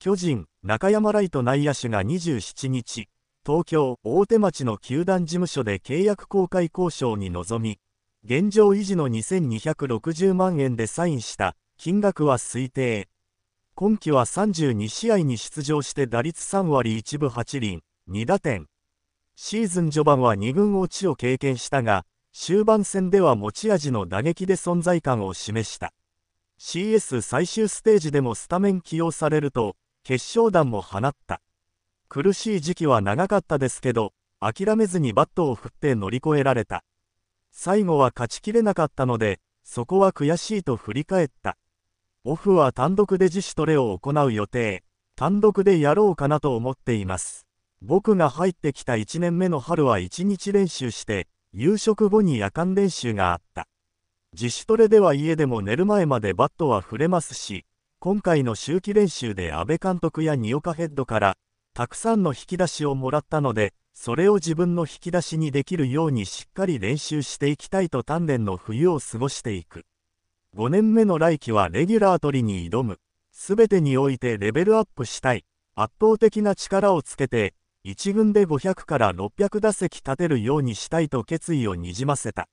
巨人、中山ライト内野手が27日、東京・大手町の球団事務所で契約公開交渉に臨み、現状維持の2260万円でサインした金額は推定。今季は32試合に出場して打率3割1分8厘、2打点。シーズン序盤は2軍落ちを経験したが、終盤戦では持ち味の打撃で存在感を示した。CS 最終ステージでもスタメン起用されると、決勝弾も放った。苦しい時期は長かったですけど、諦めずにバットを振って乗り越えられた。最後は勝ちきれなかったので、そこは悔しいと振り返った。オフは単独で自主トレを行う予定。単独でやろうかなと思っています。僕が入ってきた1年目の春は1日練習して、夕食後に夜間練習があった。自主トレでは家でも寝る前までバットは触れますし、今回の秋季練習で阿部監督や二岡ヘッドからたくさんの引き出しをもらったのでそれを自分の引き出しにできるようにしっかり練習していきたいと鍛錬の冬を過ごしていく5年目の来季はレギュラー取りに挑む全てにおいてレベルアップしたい圧倒的な力をつけて1軍で500から600打席立てるようにしたいと決意をにじませた